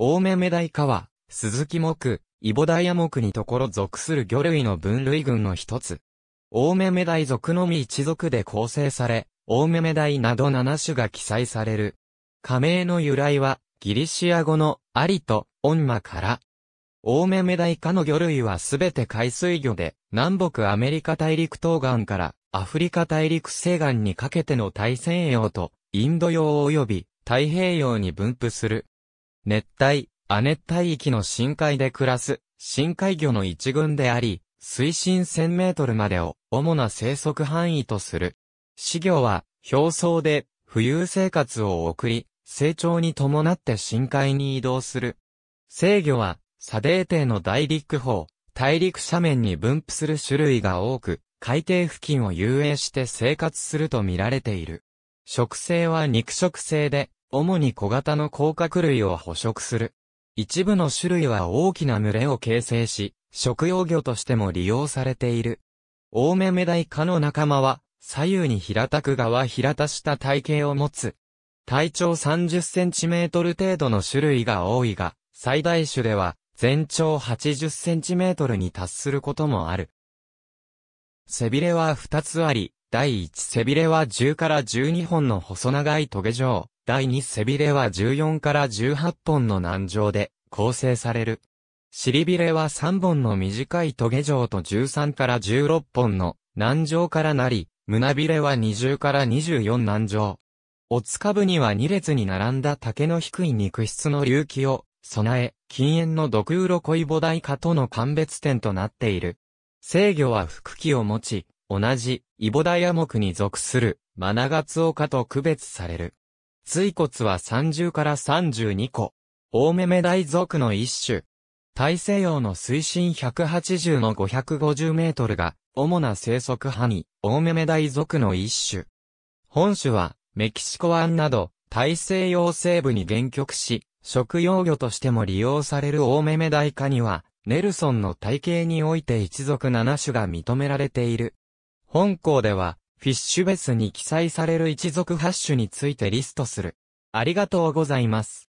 大目メダイカは、鈴木木、イボダイヤ木にところ属する魚類の分類群の一つ。大目メダイ属のみ一族で構成され、大目メダイなど7種が記載される。加盟の由来は、ギリシア語のアリとオンマから。大目メダイ科の魚類はすべて海水魚で、南北アメリカ大陸東岸からアフリカ大陸西岸にかけての大西洋とインド洋及び太平洋に分布する。熱帯、亜熱帯域の深海で暮らす、深海魚の一群であり、水深1000メートルまでを主な生息範囲とする。死魚は表層で浮遊生活を送り、成長に伴って深海に移動する。制魚は砂泥底の大陸法、大陸斜面に分布する種類が多く、海底付近を遊泳して生活すると見られている。食性は肉食性で、主に小型の甲殻類を捕食する。一部の種類は大きな群れを形成し、食用魚としても利用されている。オオメメダイ科の仲間は、左右に平たく側平たした体型を持つ。体長30センチメートル程度の種類が多いが、最大種では全長80センチメートルに達することもある。背びれは2つあり、第1背びれは10から12本の細長い棘状。第2背びれは14から18本の難条で構成される。尻びれは3本の短い棘状と13から16本の難条からなり、胸びれは20から24軟条。おつかぶには2列に並んだ竹の低い肉質の隆起を備え、禁煙の毒鱗恋母大化との鑑別点となっている。制御は腹器を持ち、同じ、イボダア目に属する、マナガツオカと区別される。椎骨は30から32個。大目目大属の一種。大西洋の水深180の550メートルが、主な生息範囲、大目目大属の一種。本種は、メキシコ湾など、大西洋西部に原局し、食用魚としても利用される大目目大科には、ネルソンの体系において一族7種が認められている。本校では、フィッシュベスに記載される一族ハッシュについてリストする。ありがとうございます。